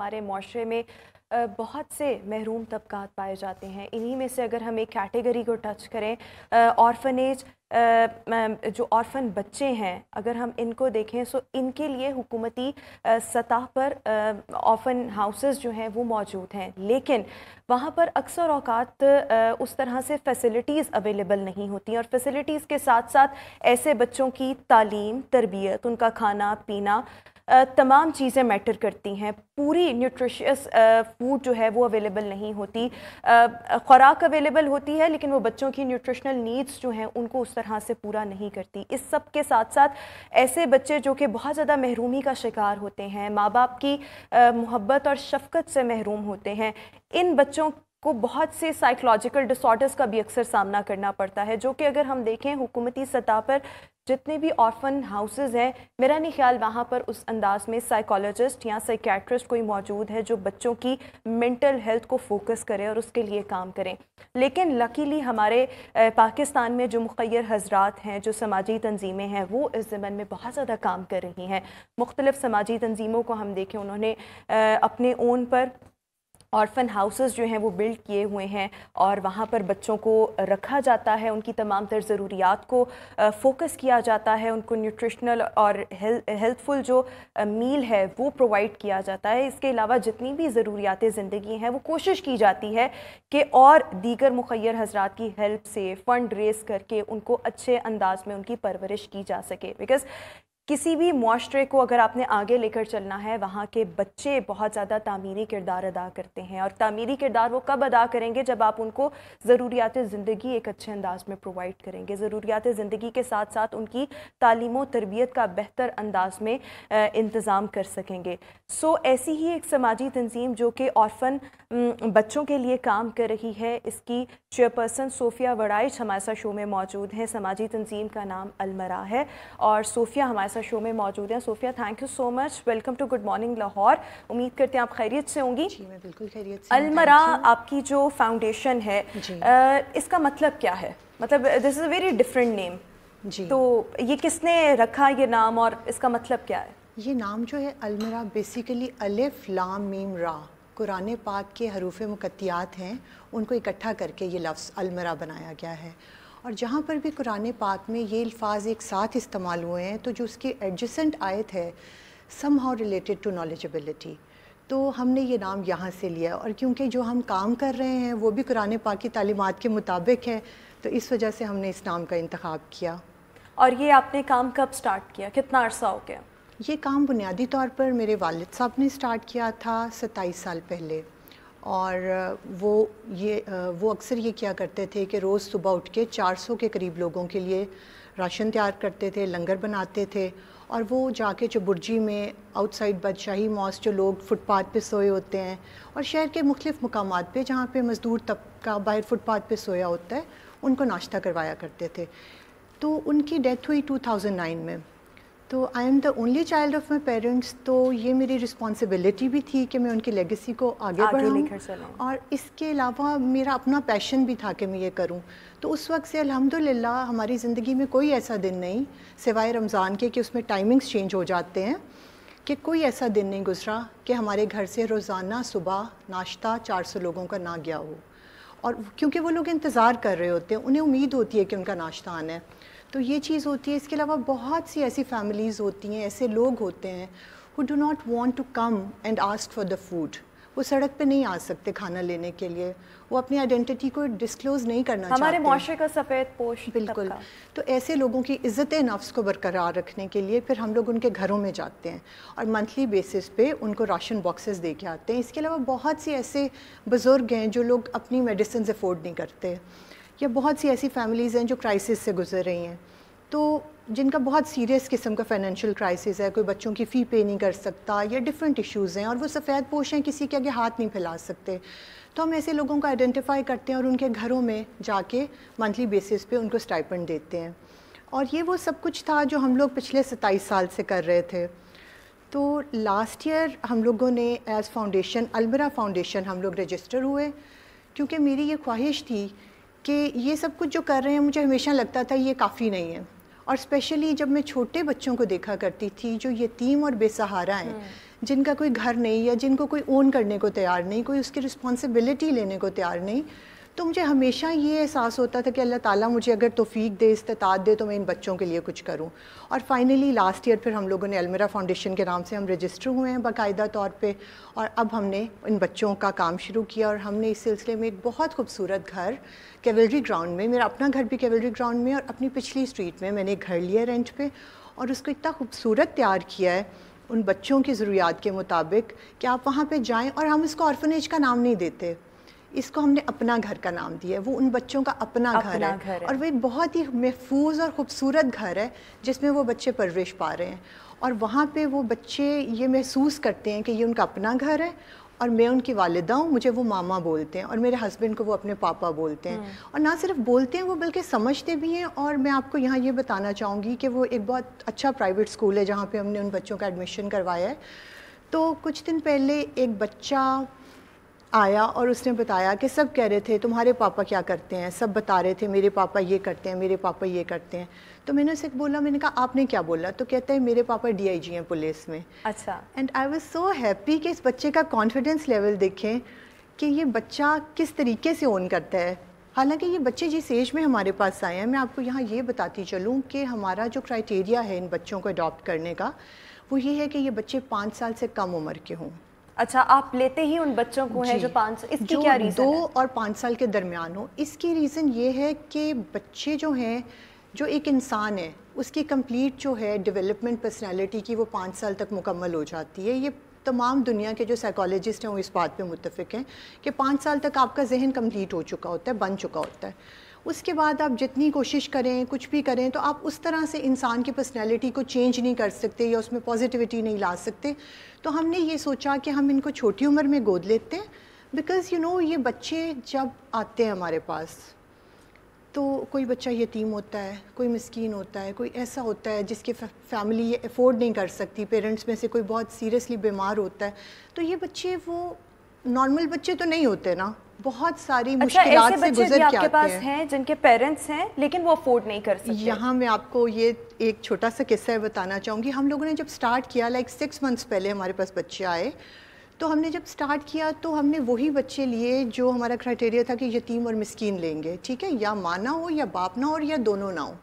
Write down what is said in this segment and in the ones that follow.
हमारे माशरे में बहुत से महरूम तबकात पाए जाते हैं इन्हीं में से अगर हम एक कैटेगरी को टच करें ऑर्फनेज जो ऑर्फन बच्चे हैं अगर हम इनको देखें सो इनके लिए हुकूमती सतह पर ऑफन हाउसेस जो हैं वो मौजूद हैं लेकिन वहाँ पर अक्सर अवकात उस तरह से फैसिलिटीज़ अवेलेबल नहीं होती और फैसिलिटीज़ के साथ साथ ऐसे बच्चों की तालीम तरबियत उनका खाना पीना तमाम चीज़ें मैटर करती हैं पूरी न्यूट्रिशियस फूड जो है वो अवेलेबल नहीं होती ख़ुराक अवेलेबल होती है लेकिन वो बच्चों की न्यूट्रिशनल नीड्स जो हैं उनको उस तरह से पूरा नहीं करती इस सब के साथ साथ ऐसे बच्चे जो कि बहुत ज़्यादा महरूमी का शिकार होते हैं माँ बाप की मोहब्बत और शफकत से महरूम होते हैं इन बच्चों को बहुत से साइकोलॉजिकल डिसऑर्डर्स का भी अक्सर सामना करना पड़ता है जो कि अगर हम देखें हुकूमती सतह पर जितने भी ऑर्फन हाउसेज हैं मेरा नहीं ख्याल वहाँ पर उस अंदाज में साइकोलॉजिस्ट या साइकेट्रिस्ट कोई मौजूद है जो बच्चों की मेंटल हेल्थ को फोकस करे और उसके लिए काम करें लेकिन लकीली हमारे पाकिस्तान में जो मुखर हजरात हैं जो समाजी तंजीमें हैं वो इस ज़मन में बहुत ज़्यादा काम कर रही हैं मुख्तलिफ़ समाजी तंजीमों को हम देखें उन्होंने अपने ओन पर ऑर्फन हाउसेस जो हैं वो बिल्ड किए हुए हैं और वहाँ पर बच्चों को रखा जाता है उनकी तमाम तर ज़रूरियात को फोकस किया जाता है उनको न्यूट्रिशनल और हेल्थफुल जो मील है वो प्रोवाइड किया जाता है इसके अलावा जितनी भी ज़रूरियात ज़िंदगी हैं वो कोशिश की जाती है कि और दीगर मुखर हजरात की हेल्प से फ़ंड रेस करके उनको अच्छे अंदाज में उनकी परवरिश की जा सके बिकॉज़ किसी भी माशरे को अगर आपने आगे लेकर चलना है वहाँ के बच्चे बहुत ज़्यादा तामीरी किरदार अदा करते हैं और तामीरी किरदार वो कब अदा करेंगे जब आप उनको ज़रूरियात ज़िंदगी एक अच्छे अंदाज में प्रोवाइड करेंगे ज़रूरियात ज़िंदगी के साथ साथ उनकी तालीम तरबियत का बेहतर अंदाज में इंतज़ाम कर सकेंगे सो ऐसी ही एक समाजी तंजीम जो कि औरफन बच्चों के लिए काम कर रही है इसकी चेयरपर्सन सोफिया वड़ाइच हमारे साथ शो में मौजूद हैं समाजी तंजीम का नाम अलमरा है और सोफिया हमारे साथ शो में मौजूद हैं Sofia thank you so much welcome to good morning Lahore उम्मीद करते हैं आप खैरियत से होंगी जी मैं बिल्कुल खैरियत से अलमरा आपकी जो फाउंडेशन है आ, इसका मतलब क्या है मतलब this is a very different name जी तो ये किसने रखा ये नाम और इसका मतलब क्या है ये नाम जो है अलमरा बेसिकली अलिफ लाम मीम रा कुरान पाक के हरूफ मुकतियात हैं उनको इकट्ठा करके ये लफ्ज़ अलमरा बनाया गया है और जहाँ पर भी कुरान पाक में ये अल्फाज एक साथ इस्तेमाल हुए हैं तो जो उसकी एडजसेंट आयत है somehow related to knowledgeability तो हमने ये नाम यहाँ से लिया और क्योंकि जो हम काम कर रहे हैं वो भी कुरान पाक की तलीमत के मुताबिक है तो इस वजह से हमने इस नाम का इंतखब किया और ये आपने काम कब स्टार्ट किया कितना अर्सा हो गया ये काम बुनियादी तौर पर मेरे वालिद साहब ने स्टार्ट किया था सत्ताईस साल पहले और वो ये वो अक्सर ये किया करते थे कि रोज़ सुबह उठ के सौ के करीब लोगों के लिए राशन तैयार करते थे लंगर बनाते थे और वो जाके बुरजी में आउटसाइड बादशाही मॉस जो लोग फुटपाथ पे सोए होते हैं और शहर के मुख्तफ मकाम पे जहाँ पे मज़दूर तबका बाहर फुटपाथ पे सोया होता है उनको नाश्ता करवाया करते थे तो उनकी डेथ हुई 2009 में तो I am the only child of my parents तो ये मेरी रिस्पॉन्सिबिलिटी भी थी कि मैं उनकी लेगेसी को आगे, आगे बढ़ाऊँ और इसके अलावा मेरा अपना पैशन भी था कि मैं ये करूँ तो उस वक्त से अल्हम्दुलिल्लाह हमारी ज़िंदगी में कोई ऐसा दिन नहीं सिवाय रमज़ान के कि उसमें टाइमिंग्स चेंज हो जाते हैं कि कोई ऐसा दिन नहीं गुजरा कि हमारे घर से रोज़ाना सुबह नाश्ता सौ लोगों का ना गया हो और क्योंकि वो लोग इंतज़ार कर रहे होते हैं उन्हें उम्मीद होती है कि उनका नाश्ता आना है तो ये चीज़ होती है इसके अलावा बहुत सी ऐसी फैमिलीज़ होती हैं ऐसे लोग होते हैं who do not want to come and ask for the food वो सड़क पे नहीं आ सकते खाना लेने के लिए वो अपनी आइडेंटिटी को डिस्क्लोज नहीं करना हमारे माशरे का सफ़ेद पोश बिल्कुल तो ऐसे लोगों की इज़्ज़त नफ्स को बरकरार रखने के लिए फिर हम लोग उनके घरों में जाते हैं और मंथली बेसिस पे उनको राशन बॉक्सेस दे के आते हैं इसके अलावा बहुत से ऐसे बुज़ुर्ग हैं जो लोग अपनी मेडिसिन अफोर्ड नहीं करते या बहुत सी ऐसी फैमिलीज़ हैं जो क्राइसिस से गुजर रही हैं तो जिनका बहुत सीरियस किस्म का फाइनेंशियल क्राइसिस है कोई बच्चों की फ़ी पे नहीं कर सकता या डिफरेंट इश्यूज़ हैं और वो सफ़ेद पोश हैं किसी के आगे हाथ नहीं फैला सकते तो हम ऐसे लोगों को आइडेंटिफाई करते हैं और उनके घरों में जाके मंथली बेसिस पे उनको स्टाइपेंड देते हैं और ये वो सब कुछ था जो हम लोग पिछले सत्ताईस साल से कर रहे थे तो लास्ट ईयर हम लोगों ने एज़ फाउंडेशन अलमरा फाउंडेशन हम लोग रजिस्टर हुए क्योंकि मेरी ये ख्वाहिश थी कि ये सब कुछ जो कर रहे हैं मुझे हमेशा लगता था ये काफ़ी नहीं है और स्पेशली जब मैं छोटे बच्चों को देखा करती थी जो यतीम और बेसहारा हैं हम्म। जिनका कोई घर नहीं या जिनको कोई ओन करने को तैयार नहीं कोई उसकी रिस्पॉन्सिबिलिटी लेने को तैयार नहीं तो मुझे हमेशा ये एहसास होता था कि अल्लाह ताला मुझे अगर तोफ़ी दे इस्तात दे तो मैं इन बच्चों के लिए कुछ करूँ और फाइनली लास्ट ईयर फिर हम लोगों ने अलमरा फाउंडेशन के नाम से हम रजिस्टर हुए हैं बाकायदा तौर पर और अब हमने इन बच्चों का काम शुरू किया और हमने इस सिलसिले में एक बहुत खूबसूरत घर कैवलरी ग्राउंड में मेरा अपना घर भी कैवलरी ग्राउंड में और अपनी पिछली स्ट्रीट में मैंने घर लिया रेंट पर और उसको इतना खूबसूरत तैयार किया है उन बच्चों की ज़रूरियात के मुताबिक कि आप वहाँ पे जाएं और हम इसको ऑर्फनेज का नाम नहीं देते इसको हमने अपना घर का नाम दिया है वो उन बच्चों का अपना, अपना घर, है। घर है और वो बहुत ही महफूज और ख़ूबसूरत घर है जिसमें वो बच्चे परवरिश पा रहे हैं और वहाँ पे वो बच्चे ये महसूस करते हैं कि ये उनका अपना घर है और मैं उनकी वालदा हूँ मुझे वो मामा बोलते हैं और मेरे हस्बैंड को वो अपने पापा बोलते हैं हम्म। और ना सिर्फ बोलते हैं वो बल्कि समझते भी हैं और मैं आपको यहाँ ये बताना चाहूँगी कि वो एक बहुत अच्छा प्राइवेट स्कूल है जहाँ पे हमने उन बच्चों का एडमिशन करवाया है तो कुछ दिन पहले एक बच्चा आया और उसने बताया कि सब कह रहे थे तुम्हारे पापा क्या करते हैं सब बता रहे थे मेरे पापा ये करते हैं मेरे पापा ये करते हैं तो मैंने उसे बोला मैंने कहा आपने क्या बोला तो कहता है मेरे पापा डीआईजी हैं पुलिस में अच्छा and I was so happy कि इस बच्चे का कॉन्फिडेंस लेवल देखें कि ये बच्चा किस तरीके से ओन करता है हालांकि ये बच्चे जिस एज में हमारे पास आए हैं मैं आपको यहाँ ये बताती चलूँ कि हमारा जो क्राइटेरिया है इन बच्चों को अडॉप्ट करने का वो ये है कि ये बच्चे पाँच साल से कम उम्र के हों अच्छा आप लेते ही उन बच्चों को हैं जो पाँच साल इसकी क्या रीज़न दो है? और पाँच साल के दरमियान हो इसकी रीज़न ये है कि बच्चे जो हैं जो एक इंसान है उसकी कंप्लीट जो है डेवलपमेंट पर्सनालिटी की वो पाँच साल तक मुकम्मल हो जाती है ये तमाम दुनिया के जो साइकोलॉजिस्ट हैं वो इस बात पे मुतफिक हैं कि पाँच साल तक आपका जहन कंप्लीट हो चुका होता है बन चुका होता है उसके बाद आप जितनी कोशिश करें कुछ भी करें तो आप उस तरह से इंसान की पर्सनैलिटी को चेंज नहीं कर सकते या उसमें पॉजिटिविटी नहीं ला सकते तो हमने ये सोचा कि हम इनको छोटी उम्र में गोद लेते हैं बिकॉज़ यू नो ये बच्चे जब आते हैं हमारे पास तो कोई बच्चा यतीम होता है कोई मस्किन होता है कोई ऐसा होता है जिसके फैमिली ये अफोर्ड नहीं कर सकती पेरेंट्स में से कोई बहुत सीरियसली बीमार होता है तो ये बच्चे वो नॉर्मल बच्चे तो नहीं होते ना बहुत सारी अच्छा, मुश्किल से गुजर के आपके पास हैं जिनके पेरेंट्स हैं लेकिन वो अफोर्ड नहीं कर सकते यहाँ मैं आपको ये एक छोटा सा किस्सा बताना चाहूँगी हम लोगों ने जब स्टार्ट किया लाइक सिक्स मंथ्स पहले हमारे पास बच्चे आए तो हमने जब स्टार्ट किया तो हमने वही बच्चे लिए जो हमारा क्राइटेरिया था कि यतीम और मस्किन लेंगे ठीक है या माँ ना हो या बाप ना हो या दोनों ना हो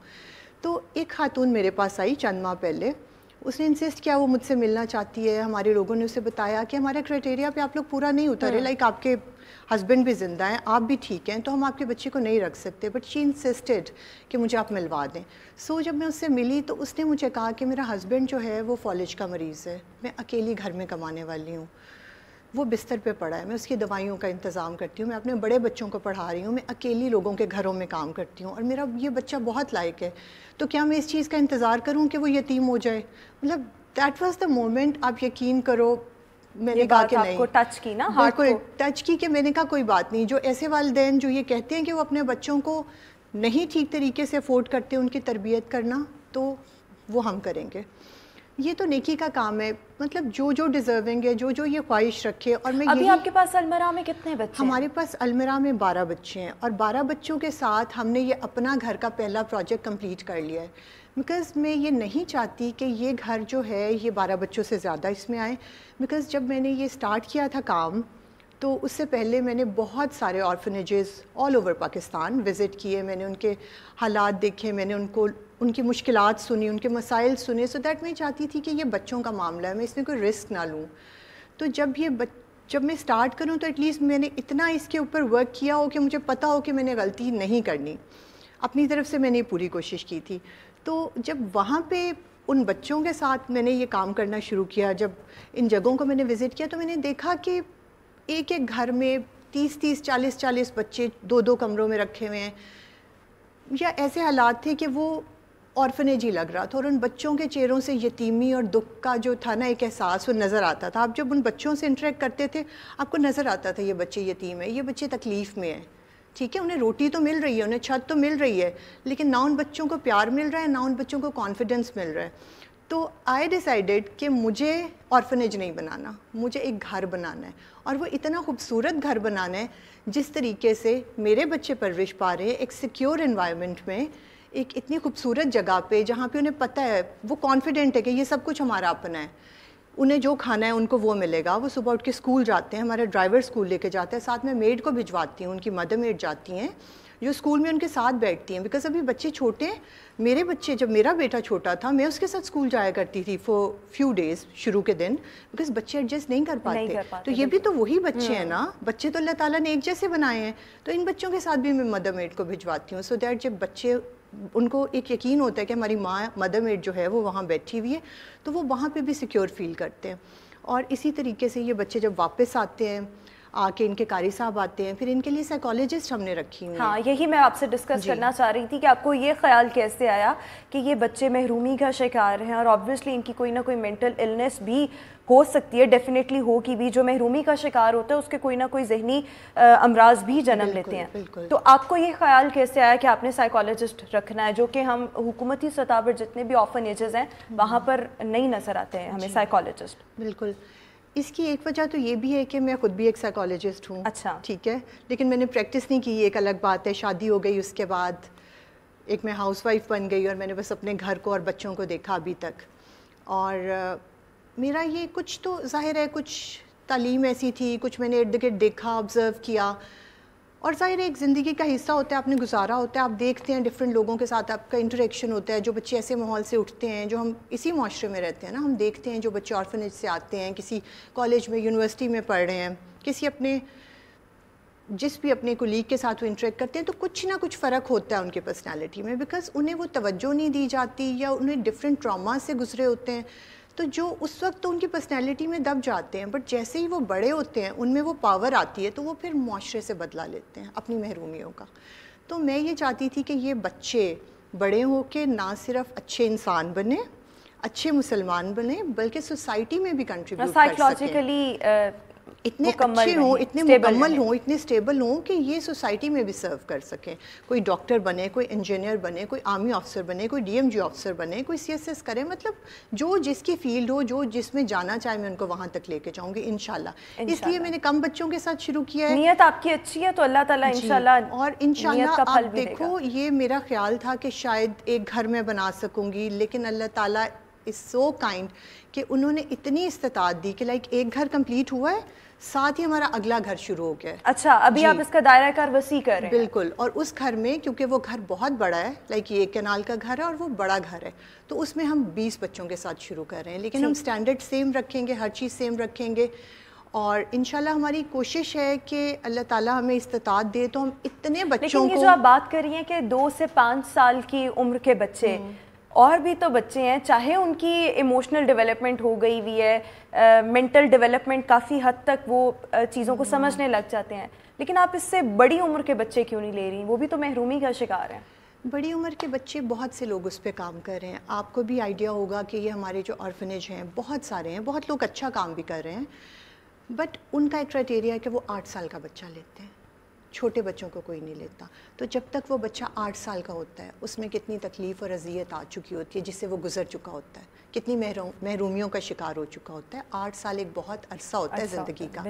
तो एक खातून मेरे पास आई चंद माह पहले उसने इंसिस्ट किया वो मुझसे मिलना चाहती है हमारे लोगों ने उसे बताया कि हमारा क्राइटेरिया पे आप लोग पूरा नहीं उतरे लाइक हाँ। आपके हस्बैंड भी ज़िंदा हैं आप भी ठीक हैं तो हम आपके बच्चे को नहीं रख सकते बट शी इंसिस्टेड कि मुझे आप मिलवा दें सो so, जब मैं उससे मिली तो उसने मुझे कहा कि मेरा हस्बैंड जो है वो फॉलेज का मरीज़ है मैं अकेली घर में कमाने वाली हूँ वो बिस्तर पे पड़ा है मैं उसकी दवाइयों का इंतज़ाम करती हूँ मैं अपने बड़े बच्चों को पढ़ा रही हूँ मैं अकेली लोगों के घरों में काम करती हूँ और मेरा ये बच्चा बहुत लायक है तो क्या मैं इस चीज़ का इंतज़ार करूँ कि वो यतीम हो जाए मतलब दैट वाज द मोमेंट आप यकीन करो मैंने कहा कि नहीं टच की ना हाँ बिल्कुल टच की कि मैंने कहा कोई बात नहीं जो ऐसे वाले जो ये कहते हैं कि वो अपने बच्चों को नहीं ठीक तरीके से अफोर्ड करते उनकी तरबियत करना तो वो हम करेंगे ये तो नेकी का काम है मतलब जो जो डिजर्विंग है जो जो ये ख्वाहिश रखे और मैं अभी आपके पास अलमरा में कितने बच्चे हमारे हैं? पास अलमरा में बारह बच्चे हैं और बारह बच्चों के साथ हमने ये अपना घर का पहला प्रोजेक्ट कंप्लीट कर लिया है बिकॉज़ मैं ये नहीं चाहती कि ये घर जो है ये बारह बच्चों से ज़्यादा इसमें आए बिकॉज़ जब मैंने ये स्टार्ट किया था काम तो उससे पहले मैंने बहुत सारे orphanages all over Pakistan visit किए मैंने उनके हालात देखे मैंने उनको उनकी मुश्किल सुनी उनके मसाइल सुने सो so दैट मैं चाहती थी कि ये बच्चों का मामला है मैं इसमें कोई रिस्क ना लूँ तो जब ये बच जब मैं स्टार्ट करूँ तो एटलीस्ट मैंने इतना इसके ऊपर वर्क किया हो कि मुझे पता हो कि मैंने गलती नहीं करनी अपनी तरफ से मैंने पूरी कोशिश की थी तो जब वहाँ पे उन बच्चों के साथ मैंने ये काम करना शुरू किया जब इन जगहों को मैंने विज़िट किया तो मैंने देखा कि एक एक घर में तीस तीस चालीस चालीस बच्चे दो दो कमरों में रखे हुए हैं या ऐसे हालात थे कि वो औरफनेज ही लग रहा था और उन बच्चों के चेहरों से यतीमी और दुख का जो था ना एक एहसास वो नज़र आता था आप जब उन बच्चों से इंटरेक्ट करते थे आपको नज़र आता था ये बच्चे यतीम है ये बच्चे तकलीफ़ में हैं ठीक है उन्हें रोटी तो मिल रही है उन्हें छत तो मिल रही है लेकिन ना उन बच्चों को प्यार मिल रहा है ना उन बच्चों को कॉन्फिडेंस मिल रहा है तो आई डिसाइडेड कि मुझे ऑर्फनेज नहीं बनाना मुझे एक घर बनाना है और वो इतना खूबसूरत घर बनाना है जिस तरीके से मेरे बच्चे परवरिश पा रहे हैं एक सिक्योर इन्वायरमेंट में एक इतनी खूबसूरत जगह पे जहाँ पे उन्हें पता है वो कॉन्फिडेंट है कि ये सब कुछ हमारा अपना है उन्हें जो खाना है उनको वो मिलेगा वो सुबह उठ के स्कूल जाते हैं हमारे ड्राइवर स्कूल लेके जाते हैं साथ में मेड को भिजवाती हूँ उनकी मदर मेड जाती हैं जो स्कूल में उनके साथ बैठती हैं बिकॉज अभी बच्चे छोटे मेरे बच्चे जब मेरा बेटा छोटा था मैं उसके साथ स्कूल जाया करती थी फॉर फ्यू डेज शुरू के दिन बिकॉज बच्चे एडजस्ट नहीं कर पाते, नहीं कर पाते तो ये भी तो वही बच्चे हैं हम्म। ना बच्चे तो अल्लाह ताला ने एक जैसे बनाए हैं तो इन बच्चों के साथ भी मैं मदर मेड को भिजवाती हूँ सो so दैट जब बच्चे उनको एक यकीन होता है कि हमारी माँ मदर मेड जो है वो वहाँ बैठी हुई है तो वो वहाँ पे भी सिक्योर फील करते हैं और इसी तरीके से ये बच्चे जब वापस आते हैं आके इनके कारी साहब आते हैं फिर इनके लिए साइकोलॉजिस्ट हमने रखी हुई हाँ यही मैं आपसे डिस्कस करना चाह रही थी कि आपको ये ख्याल कैसे आया कि ये बच्चे महरूमी का शिकार हैं और ऑब्वियसली इनकी कोई ना कोई मेंटल इलनेस भी हो सकती है डेफिनेटली हो कि भी जो महरूमी का शिकार होता है उसके कोई ना कोई जहनी अमराज भी जन्म लेते हैं तो आपको ये ख्याल कैसे आया कि आपने साइकोलॉजिस्ट रखना है जो कि हम हुकूमती सतह पर जितने भी ऑफन एजेस हैं हम्म। वहाँ पर नहीं नज़र आते हैं हमें साइकोलॉजिस्ट बिल्कुल इसकी एक वजह तो ये भी है कि मैं खुद भी एक साइकोलॉजिस्ट हूँ अच्छा ठीक है लेकिन मैंने प्रैक्टिस नहीं की एक अलग बात है शादी हो गई उसके बाद एक मैं हाउसवाइफ बन गई और मैंने बस अपने घर को और बच्चों को देखा अभी तक और मेरा ये कुछ तो जाहिर है कुछ तालीम ऐसी थी कुछ मैंने इर्द गिर्द देखा ऑब्ज़र्व किया और ज़ाहिर एक ज़िंदगी का हिस्सा होता है आपने गुजारा होता है आप देखते हैं डिफरेंट लोगों के साथ आपका इंटरेक्शन होता है जो बच्चे ऐसे माहौल से उठते हैं जो हम इसी माशरे में रहते हैं ना हम देखते हैं जो बच्चे ऑर्फनेज से आते हैं किसी कॉलेज में यूनिवर्सिटी में पढ़ रहे हैं किसी अपने जिस भी अपने कुलीग के साथ वो इंटरेक्ट करते हैं तो कुछ ना कुछ फ़र्क होता है उनके पर्सनैलिटी में बिकॉज़ उन्हें वो तवज्जो नहीं दी जाती या उन्हें डिफरेंट ट्रामा से गुजरे होते हैं तो जो उस वक्त तो उनकी पर्सनैलिटी में दब जाते हैं बट जैसे ही वो बड़े होते हैं उनमें वो पावर आती है तो वो फिर माशरे से बदला लेते हैं अपनी महरूमियों का तो मैं ये चाहती थी कि ये बच्चे बड़े हो के ना सिर्फ अच्छे इंसान बने अच्छे मुसलमान बने बल्कि सोसाइटी में भी कंट्रीब्यूट साइकोलॉजिकली इतने अच्छे हों इतने मुकम्मल हों इतने स्टेबल हों कि ये सोसाइटी में भी सर्व कर सकें कोई डॉक्टर बने कोई इंजीनियर बने कोई आर्मी ऑफिसर बने कोई डीएमजी ऑफिसर बने कोई सीएसएस करे मतलब जो जिसकी फील्ड हो जो जिसमें जाना चाहे मैं उनको वहाँ तक लेके जाऊँगी इन इसलिए मैंने कम बच्चों के साथ शुरू किया है नीयत आपकी अच्छी है तो अल्लाह ताला और इनशाला आप देखो ये मेरा ख्याल था कि शायद एक घर में बना सकूँगी लेकिन अल्लाह ताला इज़ सो काइंड कि उन्होंने इतनी इस्तात दी कि लाइक एक घर कंप्लीट हुआ है साथ ही हमारा अगला घर शुरू हो गया अच्छा अभी आप इसका दायरा कार वसी कर रहे हैं बिल्कुल और उस घर में क्योंकि वो घर बहुत बड़ा है लाइक ये कैनाल का घर है और वो बड़ा घर है तो उसमें हम 20 बच्चों के साथ शुरू कर रहे हैं लेकिन हम स्टैंडर्ड सेम रखेंगे हर चीज़ सेम रखेंगे और इन हमारी कोशिश है कि अल्लाह ताला हमें इस्तात दे तो हम इतने बच्चों लेकिन ये को जो आप बात कर रही हैं कि दो से पाँच साल की उम्र के बच्चे हम्म। और भी तो बच्चे हैं चाहे उनकी इमोशनल डेवलपमेंट हो गई हुई है मेंटल डेवलपमेंट काफ़ी हद तक वो चीज़ों को समझने लग जाते हैं लेकिन आप इससे बड़ी उम्र के बच्चे क्यों नहीं ले रही वो भी तो महरूमी का शिकार हैं बड़ी उम्र के बच्चे बहुत से लोग उस पर काम कर रहे हैं आपको भी आइडिया होगा कि ये हमारे जो ऑर्फनेज हैं बहुत सारे हैं बहुत लोग अच्छा काम भी कर रहे हैं बट उनका एक क्राइटेरिया है कि वो आठ साल का बच्चा लेते हैं छोटे बच्चों को कोई नहीं लेता तो जब तक वो बच्चा आठ साल का होता है उसमें कितनी तकलीफ़ और अजियत आ चुकी होती है जिससे वो गुजर चुका होता है कितनी महरूमियों का शिकार हो चुका होता है आठ साल एक बहुत अरसा होता है ज़िंदगी का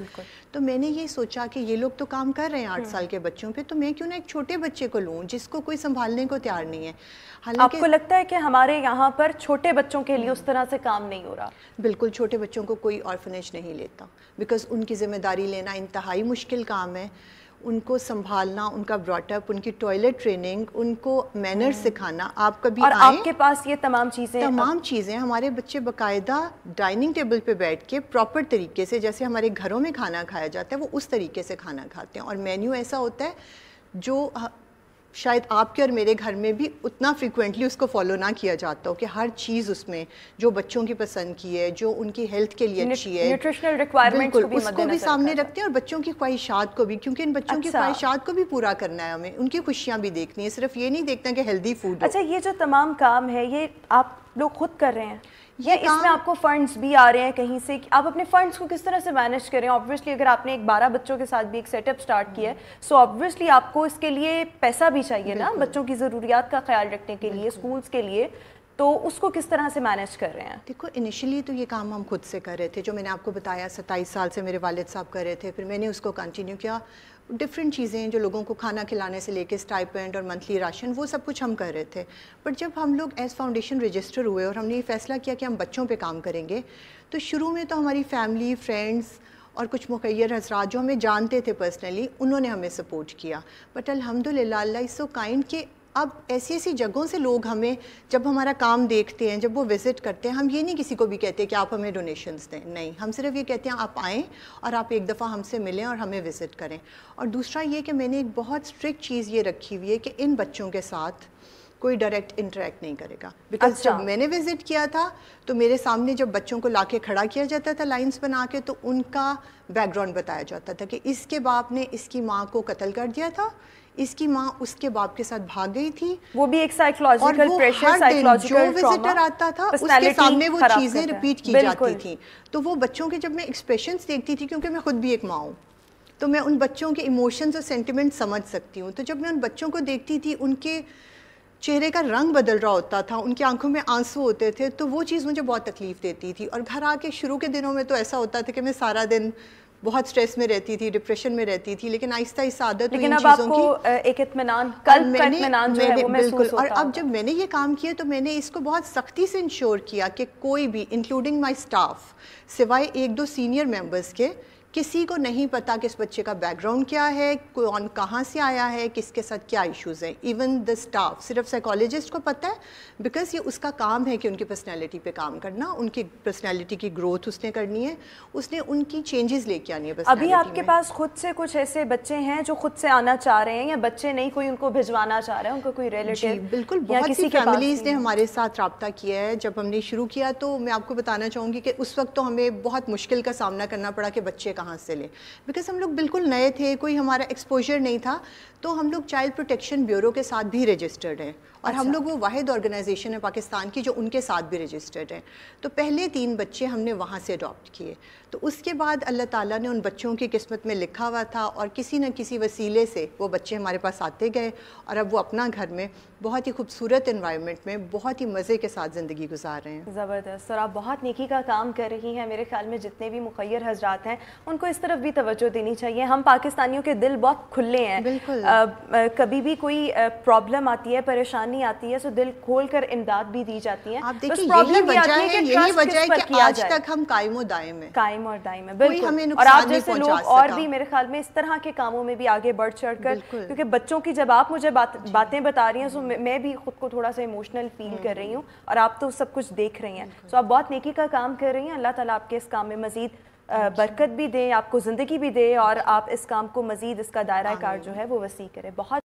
तो मैंने ये सोचा कि ये लोग तो काम कर रहे हैं आठ हम्म। साल के बच्चों पर तो मैं क्यों ना एक छोटे बच्चे को लूँ जिसको कोई संभालने को तैयार नहीं है हालांकि आपको लगता है कि हमारे यहाँ पर छोटे बच्चों के लिए उस तरह से काम नहीं हो रहा बिल्कुल छोटे बच्चों को कोई ऑर्फनेज नहीं लेता बिकॉज उनकी ज़िम्मेदारी लेना इंतहाई मुश्किल काम है उनको संभालना उनका ब्रॉटअप उनकी टॉयलेट ट्रेनिंग उनको मैनर हम्म। सिखाना आप कभी और आपके पास ये तमाम चीज़ें तमाम आप... चीज़ें हमारे बच्चे बाकायदा डाइनिंग टेबल पे बैठ के प्रॉपर तरीके से जैसे हमारे घरों में खाना खाया जाता है वो उस तरीके से खाना खाते हैं और मेन्यू ऐसा होता है जो शायद आपके और मेरे घर में भी उतना फ्रिक्वेंटली उसको फॉलो ना किया जाता हो कि हर चीज़ उसमें जो बच्चों की पसंद की है जो उनकी हेल्थ के लिए अच्छी है न्यूट्रिशनल रिक्वायरमेंट को भी उसको भी सामने रखते हैं और बच्चों की ख्वाहिशात को भी क्योंकि इन बच्चों अच्छा। की ख्वाहिशात को भी पूरा करना है हमें उनकी खुशियाँ भी देखनी है सिर्फ ये नहीं देखना कि हेल्दी फूड अच्छा ये जो तमाम काम है ये आप लोग खुद कर रहे हैं ये तो इसमें आपको फंड्स भी आ रहे हैं कहीं से आप अपने फंड्स को किस तरह से मैनेज करें ऑब्वियसली अगर आपने एक बारह बच्चों के साथ भी एक सेटअप स्टार्ट किया है सो हम्म। ऑब्वियसली आपको इसके लिए पैसा भी चाहिए ना बच्चों की ज़रूरियात का ख्याल रखने के लिए स्कूल्स के लिए तो उसको किस तरह से मैनेज कर रहे हैं देखो इनिशियली तो ये काम हम खुद से कर रहे थे जो मैंने आपको बताया सत्ताईस साल से मेरे वालिद साहब कर रहे थे फिर मैंने उसको कंटिन्यू किया डिफरेंट चीज़ें जो लोगों को खाना खिलाने से लेके स्टाइपेंड और मंथली राशन वो सब कुछ हम कर रहे थे बट जब हम लोग एज फाउंडेशन रजिस्टर हुए और हमने ये फैसला किया कि हम बच्चों पे काम करेंगे तो शुरू में तो हमारी फैमिली फ्रेंड्स और कुछ मुखैर हजरात जो हमें जानते थे पर्सनली उन्होंने हमें सपोर्ट किया बट अलहमदिल्ला सो काइंड कि अब ऐसी ऐसी जगहों से लोग हमें जब हमारा काम देखते हैं जब वो विज़िट करते हैं हम ये नहीं किसी को भी कहते कि आप हमें डोनेशंस दें नहीं हम सिर्फ ये कहते हैं आप आएँ और आप एक दफ़ा हमसे मिलें और हमें विज़िट करें और दूसरा ये कि मैंने एक बहुत स्ट्रिक्ट चीज़ ये रखी हुई है कि इन बच्चों के साथ कोई डायरेक्ट इंटरेक्ट नहीं करेगा बिकॉज अच्छा। जब मैंने विजिट किया था तो मेरे सामने जब बच्चों को लाके खड़ा किया जाता था लाइंस बना के तो उनका बैकग्राउंड बताया जाता था कि इसके बाप ने इसकी माँ को कत्ल कर दिया था इसकी माँ उसके बाप के साथ भाग गई थी वो भी एक साइकोलॉजिकल प्रेशर साइकोलॉजिकल जो विजिटर आता था उसके सामने वो चीज़ें रिपीट की जाती थी तो वो बच्चों के जब मैं एक्सप्रेशन देखती थी क्योंकि मैं खुद भी एक माँ हूँ तो मैं उन बच्चों के इमोशंस और सेंटिमेंट समझ सकती हूँ तो जब मैं उन बच्चों को देखती थी उनके चेहरे का रंग बदल रहा होता था उनकी आंखों में आंसू होते थे तो वो चीज़ मुझे बहुत तकलीफ़ देती थी और घर आके शुरू के दिनों में तो ऐसा होता था कि मैं सारा दिन बहुत स्ट्रेस में रहती थी डिप्रेशन में रहती थी लेकिन आहिस्ता आहिस्ता आदत लेकिन अब आपको एक इतमान कल मैंने, मैंने बिल्कुल और अब जब मैंने ये काम किया तो मैंने इसको बहुत सख्ती से इंश्योर किया कि कोई भी इंक्लूडिंग माई स्टाफ सिवाय एक दो सीनियर मेम्बर्स के किसी को नहीं पता कि इस बच्चे का बैकग्राउंड क्या है कौन कहाँ से आया है किसके साथ क्या इश्यूज़ हैं इवन द स्टाफ सिर्फ साइकोलॉजिस्ट को पता है बिकॉज ये उसका काम है कि उनकी पर्सनैलिटी पे काम करना उनकी पर्सनैलिटी की ग्रोथ उसने करनी है उसने उनकी चेंजेस लेके आनी है अभी आपके पास खुद से कुछ ऐसे बच्चे हैं जो खुद से आना चाह रहे हैं या बच्चे नहीं कोई उनको भिजवाना चाह रहे हैं उनको कोई रिलेटिव बिल्कुल बहुत सी फैमिलीज़ ने हमारे साथ रबता किया है जब हमने शुरू किया तो मैं आपको बताना चाहूँगी कि उस वक्त तो हमें बहुत मुश्किल का सामना करना पड़ा कि बच्चे कहाँ से लें बिकॉज हम लोग बिल्कुल नए थे कोई हमारा एक्सपोजर नहीं था तो हम लोग चाइल्ड प्रोटेक्शन ब्यूरो के साथ भी रजिस्टर्ड हैं और अच्छा। हम लोग वो वाद ऑर्गेनाइजेशन है पाकिस्तान की जो उनके साथ भी रजिस्टर्ड हैं तो पहले तीन बच्चे हमने वहाँ से अडॉप्ट किए तो उसके बाद अल्लाह ताला ने उन बच्चों की किस्मत में लिखा हुआ था और किसी न किसी वसीले से वो बच्चे हमारे पास आते गए और अब वो अपना घर में बहुत ही खूबसूरत इन्वायरमेंट में बहुत ही मज़े के साथ ज़िंदगी गुजार रहे हैं ज़बरदस्त और आप बहुत नेकी का काम कर रही हैं मेरे ख्याल में जितने भी मुखैर हजरात हैं उनको इस तरफ भी तवज्जो देनी चाहिए हम पाकिस्तानियों के दिल बहुत खुले हैं बिल्कुल आ, आ, कभी भी कोई प्रॉब्लम आती है परेशानी आती है तो दिल खोल कर इमदाद भी दी जाती है आप देखिए आज तक हम कायम और दायम है कायम और दायम है बिल्कुल और आप जैसे लोग और भी मेरे ख्याल में इस तरह के कामों में भी आगे बढ़ चढ़ कर क्योंकि बच्चों की जब आप मुझे बातें बता रही हैं तो मैं भी खुद को थोड़ा सा इमोशनल हम्म, फील कर रही हम्म। हूँ और आप तो सब कुछ देख रही हैं सो आप बहुत नेकी का काम कर रही हैं अल्लाह ताला आपके इस काम में मज़ीद बरकत भी दे आपको ज़िंदगी भी दे और आप इस काम को मज़ीद इसका दायरा कार जो है वो वसी करें बहुत